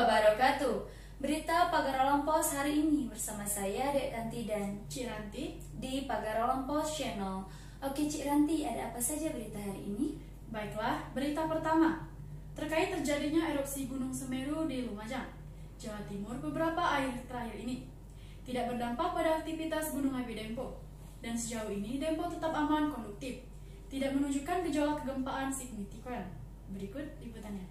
wabarakatuh. Berita Alam Pos hari ini bersama saya Dek Tanti dan Cik Ranti di Alam Pos Channel. Oke Cik Ranti, ada apa saja berita hari ini? Baiklah, berita pertama. Terkait terjadinya erupsi Gunung Semeru di Lumajang, Jawa Timur beberapa air terakhir ini. Tidak berdampak pada aktivitas Gunung Api Dempo. Dan sejauh ini Dempo tetap aman konduktif. Tidak menunjukkan gejolak kegempaan signifikan. Berikut liputannya.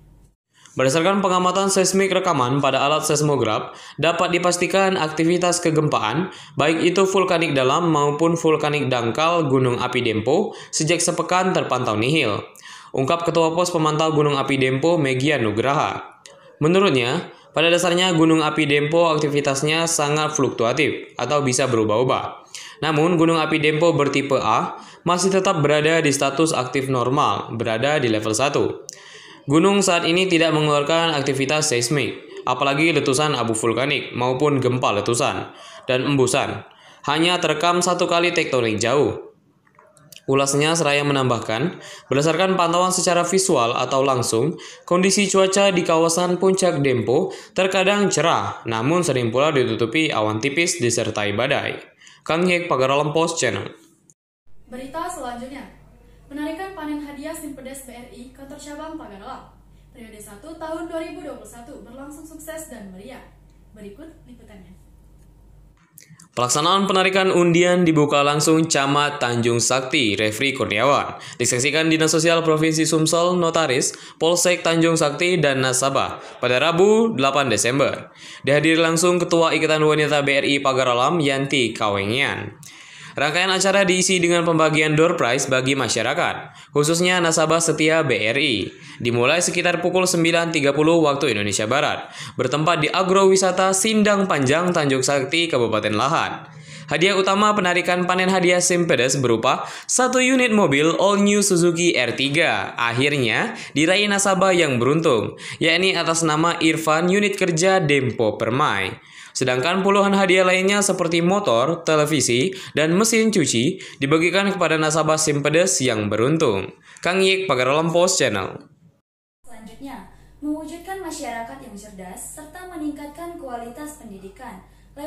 Berdasarkan pengamatan seismik rekaman pada alat seismograf, dapat dipastikan aktivitas kegempaan, baik itu vulkanik dalam maupun vulkanik dangkal Gunung Api Dempo, sejak sepekan terpantau nihil. Ungkap Ketua Pos Pemantau Gunung Api Dempo, Megia Nugraha. Menurutnya, pada dasarnya Gunung Api Dempo aktivitasnya sangat fluktuatif atau bisa berubah-ubah. Namun, Gunung Api Dempo bertipe A masih tetap berada di status aktif normal, berada di level 1. Gunung saat ini tidak mengeluarkan aktivitas seismik, apalagi letusan abu vulkanik maupun gempa letusan dan embusan. Hanya terekam satu kali tektonik jauh. Ulasnya Seraya menambahkan, berdasarkan pantauan secara visual atau langsung, kondisi cuaca di kawasan puncak Dempo terkadang cerah, namun sering pula ditutupi awan tipis disertai badai. Kang Hek, Pagar Lempos Channel. Berita selanjutnya, Penarikan panen hadiah Simpedes BRI Kantor Cabang Tangerang periode 1 tahun 2021 berlangsung sukses dan meriah. Berikut liputannya. Pelaksanaan penarikan undian dibuka langsung Camat Tanjung Sakti, Refri Kurniawan. Disaksikan Dinas Sosial Provinsi Sumsel, Notaris, Polsek Tanjung Sakti, dan Nasabah pada Rabu 8 Desember. Dihadiri langsung Ketua Ikatan Wanita BRI Pagar Alam, Yanti Kawengian. Rangkaian acara diisi dengan pembagian door prize bagi masyarakat, khususnya nasabah setia BRI. Dimulai sekitar pukul 9.30 waktu Indonesia Barat, bertempat di Agrowisata Sindang Panjang Tanjung Sakti, Kabupaten Lahat. Hadiah utama penarikan panen hadiah Simpedes berupa satu unit mobil all-new Suzuki R3. Akhirnya, diraih nasabah yang beruntung, yakni atas nama Irfan unit kerja Dempo Permai. Sedangkan puluhan hadiah lainnya seperti motor, televisi, dan mesin cuci dibagikan kepada nasabah Simpedes yang beruntung. Kang Yik, Pagaralam Post Channel. Selanjutnya, mewujudkan masyarakat yang cerdas serta meningkatkan kualitas pendidikan